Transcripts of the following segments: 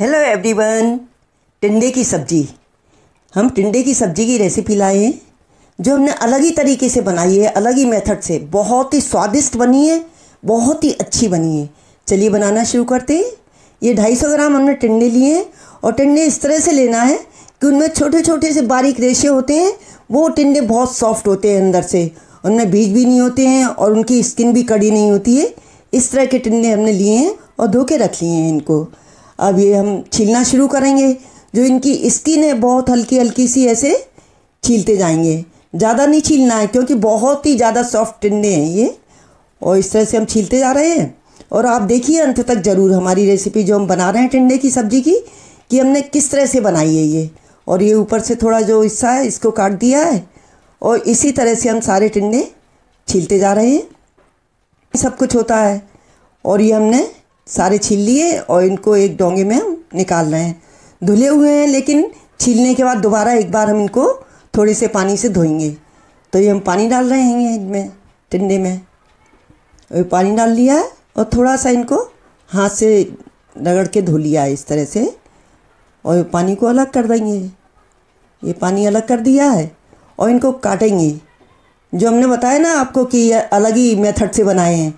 hello everyone टिंडे की सब्ज़ी हम टिंडे की सब्ज़ी की रेसिपी लाए हैं जो हमने अलग ही तरीके से बनाई है अलग ही मेथड से बहुत ही स्वादिष्ट बनी है बहुत ही अच्छी बनी है चलिए बनाना शुरू करते हैं ये सौ ग्राम हमने टिंडे लिए हैं और टिंडे इस तरह से लेना है कि उनमें छोटे छोटे से बारीक रेशे होते हैं वो टिंडे बहुत सॉफ्ट होते हैं अंदर से उनमें बीज भी नहीं होते हैं और उनकी स्किन भी कड़ी नहीं होती है इस तरह के टिंडे हमने लिए हैं और धो के रख लिए हैं इनको अब ये हम छीलना शुरू करेंगे जो इनकी स्किन है बहुत हल्की हल्की सी ऐसे छीलते जाएंगे ज़्यादा नहीं छीलना है क्योंकि बहुत ही ज़्यादा सॉफ्ट टिंडे हैं ये और इस तरह से हम छीलते जा रहे हैं और आप देखिए अंत तक ज़रूर हमारी रेसिपी जो हम बना रहे हैं टिंडे की सब्ज़ी की कि हमने किस तरह से बनाई है ये और ये ऊपर से थोड़ा जो हिस्सा है इसको काट दिया है और इसी तरह से हम सारे टिंडे छीलते जा रहे हैं सब कुछ होता है और ये हमने सारे छील लिए और इनको एक डोंगे में हम निकाल रहे हैं धुले हुए हैं लेकिन छीलने के बाद दोबारा एक बार हम इनको थोड़े से पानी से धोएंगे तो ये हम पानी डाल रहे हैं इनमें टिंडे में और पानी डाल लिया है और थोड़ा सा इनको हाथ से रगड़ के धो लिया है इस तरह से और पानी को अलग कर देंगे ये पानी अलग कर दिया है और इनको काटेंगे जो हमने बताया ना आपको कि अलग ही मेथड से बनाए हैं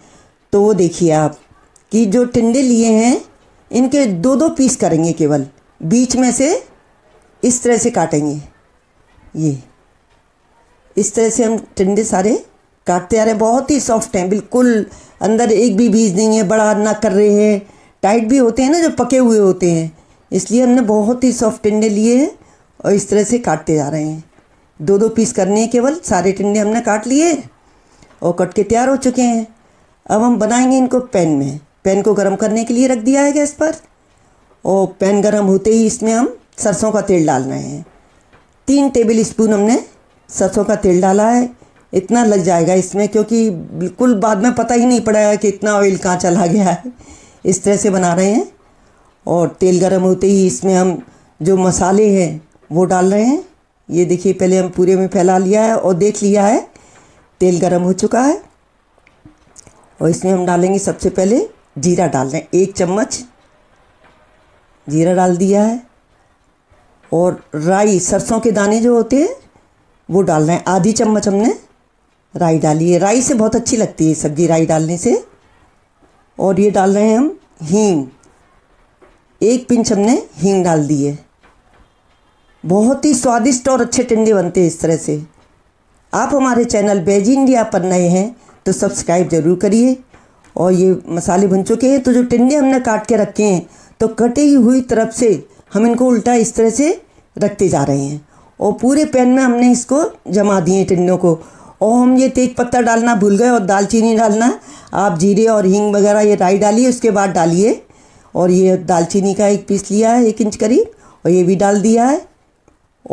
तो वो देखिए आप कि जो टिंडे लिए हैं इनके दो दो पीस करेंगे केवल बीच में से इस तरह से काटेंगे ये इस तरह से हम टिंडे सारे काटते आ रहे हैं बहुत ही सॉफ्ट हैं बिल्कुल अंदर एक भी बीज नहीं है बड़ा ना कर रहे हैं टाइट भी होते हैं ना जो पके हुए होते हैं इसलिए हमने बहुत ही सॉफ्ट टिंडे लिए हैं और इस तरह से काटते जा रहे हैं दो दो पीस करने हैं केवल सारे टिंडे हमने काट लिए और कट के तैयार हो चुके हैं अब हम बनाएंगे इनको पैन में पैन को गर्म करने के लिए रख दिया है गैस पर और पैन गर्म होते ही इसमें हम सरसों का तेल डाल रहे हैं तीन टेबल स्पून हमने सरसों का तेल डाला है इतना लग जाएगा इसमें क्योंकि बिल्कुल बाद में पता ही नहीं पड़ेगा कि इतना ऑयल कहाँ चला गया है इस तरह से बना रहे हैं और तेल गर्म होते ही इसमें हम जो मसाले हैं वो डाल रहे हैं ये देखिए पहले हम पूरे में फैला लिया है और देख लिया है तेल गर्म हो चुका है और इसमें हम डालेंगे सबसे पहले जीरा डाल रहे हैं एक चम्मच जीरा डाल दिया है और राई सरसों के दाने जो होते हैं वो डाल रहे हैं आधी चम्मच हमने राई डाली है राई से बहुत अच्छी लगती है सब्ज़ी राई डालने से और ये डाल रहे हैं हम हींग एक पिंच हमने हींग डाल दी है बहुत ही स्वादिष्ट और अच्छे टिंडे बनते हैं इस तरह से आप हमारे चैनल बेजी इंडिया पर नए हैं तो सब्सक्राइब ज़रूर करिए और ये मसाले बन चुके हैं तो जो टिंडे हमने काट के रखे हैं तो कटी हुई तरफ से हम इनको उल्टा इस तरह से रखते जा रहे हैं और पूरे पैन में हमने इसको जमा दिए टिंडों को और हम ये तेज पत्ता डालना भूल गए और दालचीनी डालना आप जीरे और हींग वगैरह ये राई डालिए उसके बाद डालिए और ये दालचीनी का एक पीस लिया है एक इंच करीब और ये भी डाल दिया है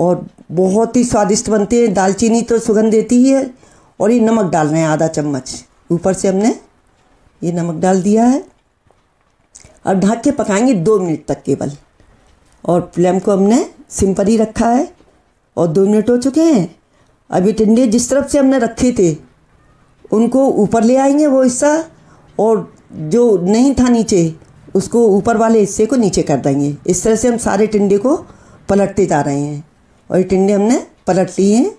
और बहुत ही स्वादिष्ट बनते हैं दालचीनी तो सुगंध देती ही है और ये नमक डालना है आधा चम्मच ऊपर से हमने ये नमक डाल दिया है और ढाक के पकाएंगे दो मिनट तक केवल और फ्लेम को हमने सिम पर ही रखा है और दो मिनट हो चुके हैं अब ये टिंडे जिस तरफ से हमने रखे थे उनको ऊपर ले आएंगे वो हिस्सा और जो नहीं था नीचे उसको ऊपर वाले हिस्से को नीचे कर देंगे इस तरह से हम सारे टिंडे को पलटते जा रहे हैं और ये टिंडे हमने पलट लिए हैं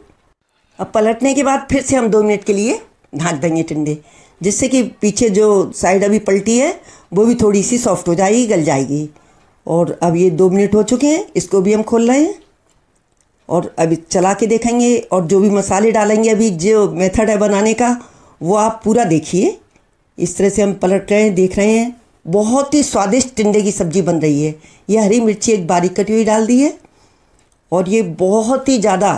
अब पलटने के बाद फिर से हम दो मिनट के लिए ढाँक देंगे टिंडे जिससे कि पीछे जो साइड अभी पलटी है वो भी थोड़ी सी सॉफ्ट हो जाएगी गल जाएगी और अब ये दो मिनट हो चुके हैं इसको भी हम खोल रहे हैं और अभी चला के देखेंगे और जो भी मसाले डालेंगे अभी जो मेथड है बनाने का वो आप पूरा देखिए इस तरह से हम पलट रहे हैं देख रहे हैं बहुत ही स्वादिष्ट टिंडे की सब्ज़ी बन रही है ये हरी मिर्ची एक बारीक कटी हुई डाल दी है और ये बहुत ही ज़्यादा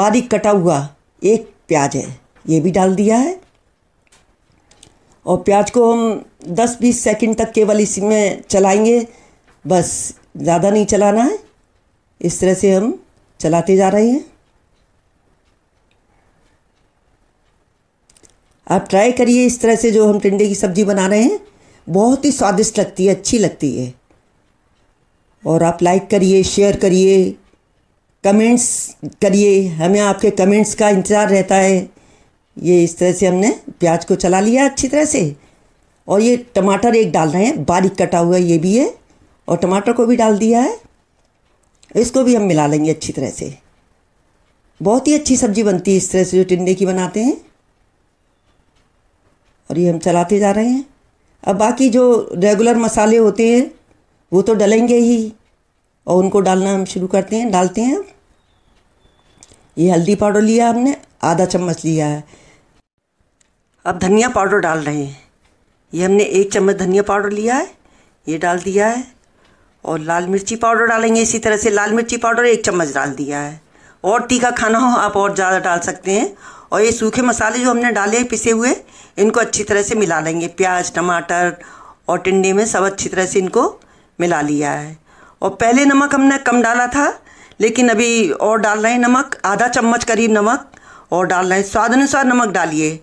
बारीक कटा हुआ एक प्याज है ये भी डाल दिया है और प्याज को हम 10-20 सेकंड तक केवल इसी में चलाएंगे बस ज़्यादा नहीं चलाना है इस तरह से हम चलाते जा रहे हैं आप ट्राई करिए इस तरह से जो हम टिंडे की सब्ज़ी बना रहे हैं बहुत ही स्वादिष्ट लगती है अच्छी लगती है और आप लाइक करिए शेयर करिए कमेंट्स करिए हमें आपके कमेंट्स का इंतज़ार रहता है ये इस तरह से हमने प्याज को चला लिया अच्छी तरह से और ये टमाटर एक डाल रहे हैं बारीक कटा हुआ ये भी है और टमाटर को भी डाल दिया है इसको भी हम मिला लेंगे अच्छी तरह से बहुत ही अच्छी सब्ज़ी बनती है इस तरह से जो टिंडे की बनाते हैं और ये हम चलाते जा रहे हैं अब बाकी जो रेगुलर मसाले होते हैं वो तो डलेंगे ही और उनको डालना हम शुरू करते हैं डालते हैं ये हल्दी पाउडर लिया हमने आधा चम्मच लिया है अब धनिया पाउडर डाल रहे हैं ये हमने एक चम्मच धनिया पाउडर लिया है ये डाल दिया है और लाल मिर्ची पाउडर डालेंगे इसी तरह से लाल मिर्ची पाउडर एक चम्मच डाल दिया है और तीखा खाना हो आप और ज़्यादा डाल सकते हैं और ये सूखे मसाले जो हमने डाले हैं पिसे हुए इनको अच्छी तरह से मिला लेंगे प्याज टमाटर और टिंडे में सब अच्छी तरह से इनको मिला लिया है और पहले नमक हमने कम डाला था लेकिन अभी और डाल रहे हैं नमक आधा चम्मच करीब नमक और डाल रहे हैं स्वाद अनुसार नमक डालिए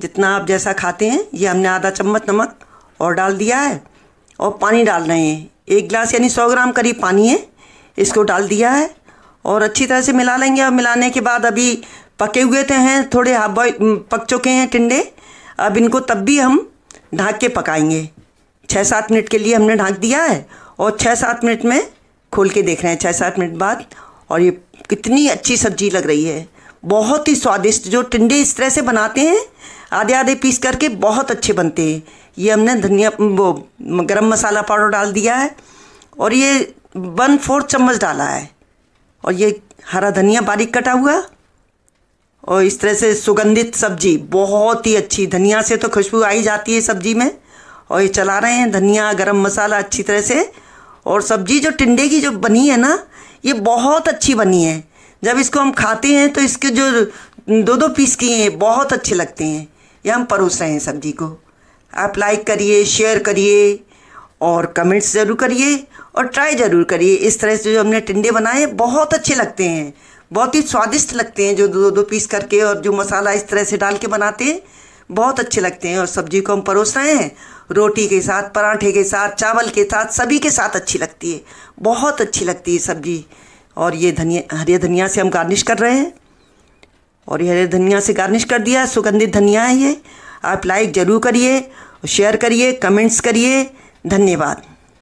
जितना आप जैसा खाते हैं ये हमने आधा चम्मच नमक और डाल दिया है और पानी डाल रहे हैं एक गिलास यानी सौ ग्राम करीब पानी है इसको डाल दिया है और अच्छी तरह से मिला लेंगे और मिलाने के बाद अभी पके हुए थे तो हैं थोड़े हाफ बॉय पक चुके हैं टिंडे अब इनको तब भी हम ढाँक के पकाएंगे छः सात मिनट के लिए हमने ढाँक दिया है और छः सात मिनट में खोल के देख रहे हैं छः सात मिनट बाद और ये कितनी अच्छी सब्जी लग रही है बहुत ही स्वादिष्ट जो टिंडे इस तरह से बनाते हैं आधे आधे पीस करके बहुत अच्छे बनते हैं ये हमने धनिया वो गरम मसाला पाउडर डाल दिया है और ये वन फोर्थ चम्मच डाला है और ये हरा धनिया बारीक कटा हुआ और इस तरह से सुगंधित सब्जी बहुत ही अच्छी धनिया से तो खुशबू आई जाती है सब्जी में और ये चला रहे हैं धनिया गरम मसाला अच्छी तरह से और सब्जी जो टिंडे की जो बनी है ना ये बहुत अच्छी बनी है जब इसको हम खाते हैं तो इसके जो दो दो पीस किए हैं बहुत अच्छे लगते हैं या हम परोस रहे हैं सब्जी को आप लाइक करिए शेयर करिए और कमेंट्स ज़रूर करिए और ट्राई ज़रूर करिए इस तरह से जो हमने टिंडे बनाए बहुत अच्छे लगते हैं बहुत ही स्वादिष्ट लगते हैं जो दो दो पीस करके और जो मसाला इस तरह से डाल के बनाते हैं बहुत अच्छे लगते हैं और सब्जी को हम परोस रहे हैं रोटी के साथ पराठे के साथ चावल के साथ सभी के साथ अच्छी लगती है बहुत अच्छी लगती है सब्जी और ये धनिया हरे धनिया से हम गार्निश कर रहे हैं और ये धनिया से गार्निश कर दिया सुगंधित धनिया है ये आप लाइक ज़रूर करिए शेयर करिए कमेंट्स करिए धन्यवाद